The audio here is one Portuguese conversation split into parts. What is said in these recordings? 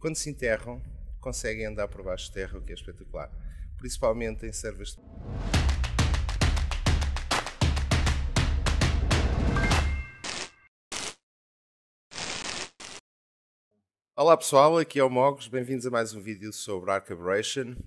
Quando se enterram, conseguem andar por baixo de terra, o que é espetacular, principalmente em servas. Olá pessoal, aqui é o Mogos, bem-vindos a mais um vídeo sobre Arc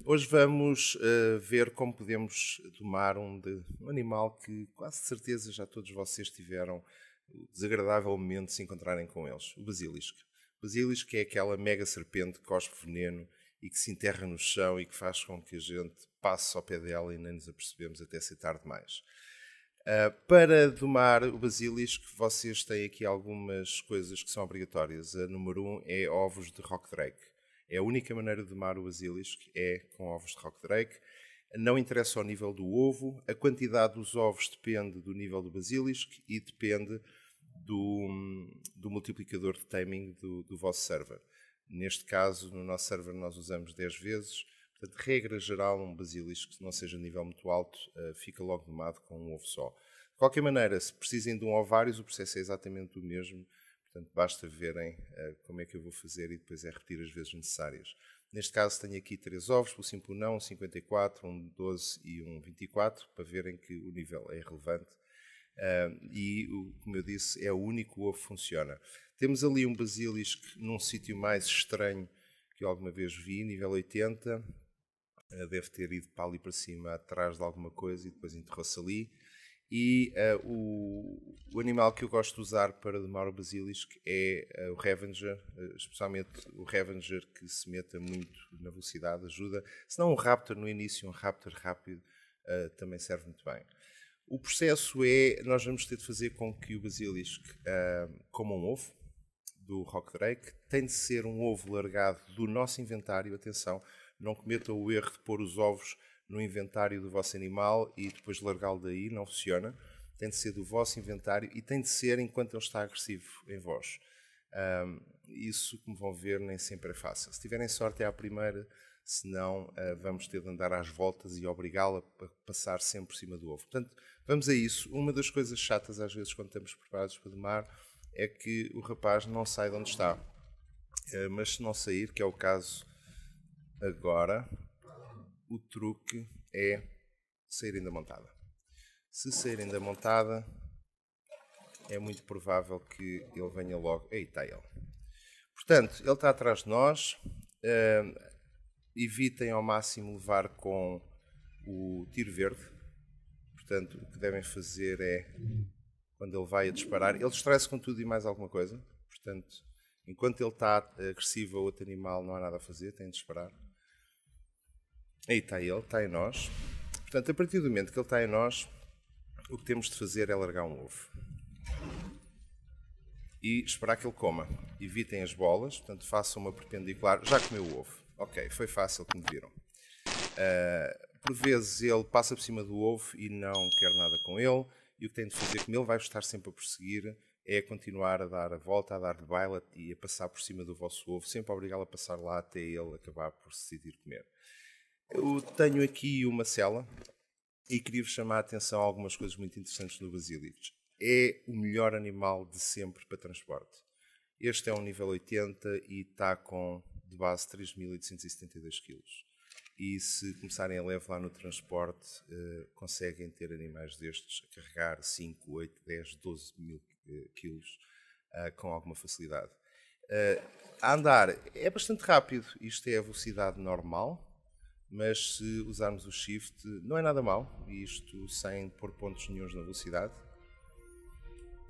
Hoje vamos uh, ver como podemos tomar um, de, um animal que quase certeza já todos vocês tiveram o desagradável momento de se encontrarem com eles, o basilisco. Basilis, que é aquela mega serpente que cospe veneno e que se enterra no chão e que faz com que a gente passe ao pé dela e nem nos apercebemos até ser tarde demais. Uh, para domar o basilisco, vocês têm aqui algumas coisas que são obrigatórias. A número um é ovos de rock drake. É a única maneira de domar o basilisco é com ovos de rock drake. Não interessa o nível do ovo, a quantidade dos ovos depende do nível do basilisco e depende do, do multiplicador de timing do, do, vosso server. Neste caso, no nosso server, nós usamos 10 vezes. Portanto, regra geral, um basilisco que não seja nível muito alto eh, fica logo domado com um ovo só. De qualquer maneira, se precisem de um ou vários, o processo é exatamente o mesmo. Portanto, basta verem eh, como é que eu vou fazer e depois é repetir as vezes necessárias. Neste caso, tenho aqui três ovos, o simples não, um 54, um 12 e um 24, para verem que o nível é relevante e, como eu disse, é o único ovo que funciona. Temos ali um basilisco num sítio mais estranho que eu alguma vez vi, nível 80. Ah, deve ter ido para ali para cima, atrás de alguma coisa, e depois enterrou-se ali. E uh, o, o, animal que eu gosto de usar para demorar o basilisco é uh, o Revenger, uh, especialmente o Revenger que se meta muito na velocidade, ajuda. Se não um Raptor no início, um Raptor rápido também serve muito bem. O processo é, nós vamos ter de fazer com que o basilisk uh, ah, coma um ovo do rock drake, tem de ser um ovo largado do nosso inventário, atenção, não cometam o erro de pôr os ovos no inventário do vosso animal e depois largá-lo daí, não funciona. Tem de ser do vosso inventário e tem de ser enquanto ele está agressivo em vós. Um, ah, isso, como vão ver, nem sempre é fácil. Se tiverem sorte, é a primeira senão uh, eh, vamos ter de andar às voltas e obrigá-la a passar sempre por cima do ovo. Portanto, vamos a isso. Uma das coisas chatas, às vezes, quando estamos preparados para domar, é que o rapaz não sai de onde está. Uh, mas se não sair, que é o caso agora, o truque é saírem da montada. Se saírem da montada, é muito provável que ele venha logo. Aí está ele. Portanto, ele está atrás de nós, Uh, Evitem ao máximo levar com o tiro verde. Portanto, o que devem fazer é, quando ele vai a disparar, ele distrai-se com tudo e mais alguma coisa. Portanto, enquanto ele está agressivo a outro animal, não há nada a fazer, tem de esperar. Aí está ele, está em nós. Portanto, a partir do momento que ele está em nós, o que temos de fazer é largar um ovo. E esperar que ele coma. Evitem as bolas, portanto, façam uma perpendicular. Já comeu o ovo. Ok, foi fácil, como viram. Uh, por vezes ele passa por cima do ovo e não quer nada com ele, e o que tem de fazer, como ele vai estar sempre a perseguir, é continuar a dar a volta, a dar de baila e a passar por cima do vosso ovo, sempre a obrigá-lo a passar lá até ele acabar por se decidir comer. Eu tenho aqui uma cela e queria-vos chamar a atenção a algumas coisas muito interessantes no basílides. É o melhor animal de sempre para transporte. Este é um nível 80 e está com de base 3.872 kg. E se começarem a levar no transporte, uh, conseguem ter animais destes a carregar 5, 8, 10, 12 mil eh, quilos uh, com alguma facilidade. Uh, a andar é bastante rápido, isto é a velocidade normal, mas se usarmos o shift, não é nada mal, isto sem pôr pontos nenhums na velocidade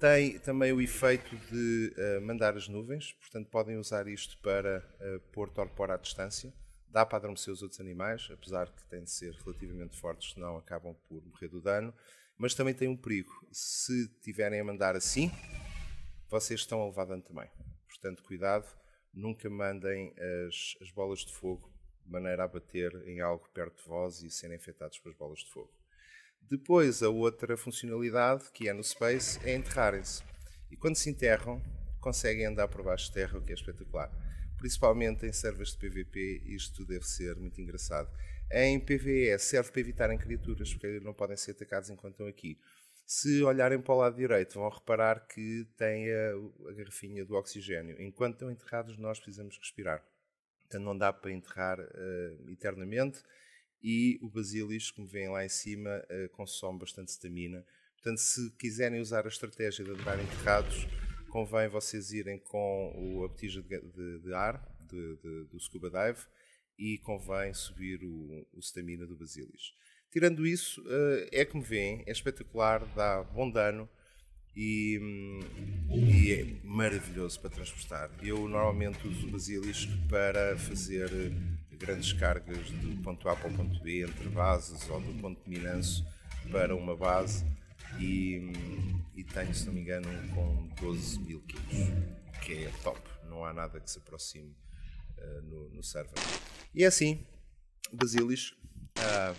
tem também o efeito de uh, mandar as nuvens, portanto podem usar isto para uh, pôr torpor à distância. Dá para adormecer os outros animais, apesar que têm de ser relativamente fortes, senão acabam por morrer do dano. Mas também tem um perigo. Se tiverem a mandar assim, vocês estão a levar dano também. Portanto, cuidado, nunca mandem as, as bolas de fogo de maneira a bater em algo perto de vós e serem afetados pelas bolas de fogo. Depois, a outra funcionalidade que é no Space é enterrarem-se. E quando se enterram, conseguem andar por baixo de terra, o que é espetacular. Principalmente em servas de PVP, isto deve ser muito engraçado. Em PVE serve para evitarem criaturas, porque não podem ser atacados enquanto estão aqui. Se olharem para o lado direito, vão reparar que tem a, a garrafinha do oxigênio. Enquanto estão enterrados, nós precisamos respirar. Portanto, não dá para enterrar uh, eternamente e o basilisco, como vem lá em cima, eh, consome bastante estamina, Portanto, se quiserem usar a estratégia de andar enterrados, convém vocês irem com a apetite de, de, de ar de, do scuba dive e convém subir o, estamina do basilisco. Tirando isso, eh, é como veem, é espetacular, dá bom dano e, e é maravilhoso para transportar. Eu normalmente uso o basilisco para fazer eh, grandes cargas do ponto A para o ponto B, entre bases, ou do ponto de Minanço para uma base, e, e tenho, se não me engano, com 12 mil quilos, que é top, não há nada que se aproxime uh, no, no server. E é assim, Basilis, a, ah,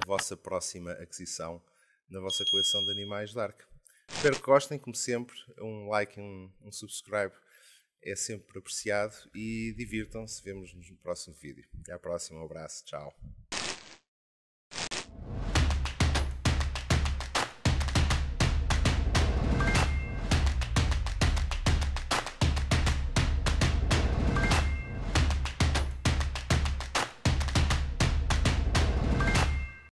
a vossa próxima aquisição na vossa coleção de animais Dark. Espero que gostem, como sempre, um like e um, um subscribe é sempre apreciado e divirtam-se. Vemos-nos no próximo vídeo. Até à próxima, um abraço, tchau.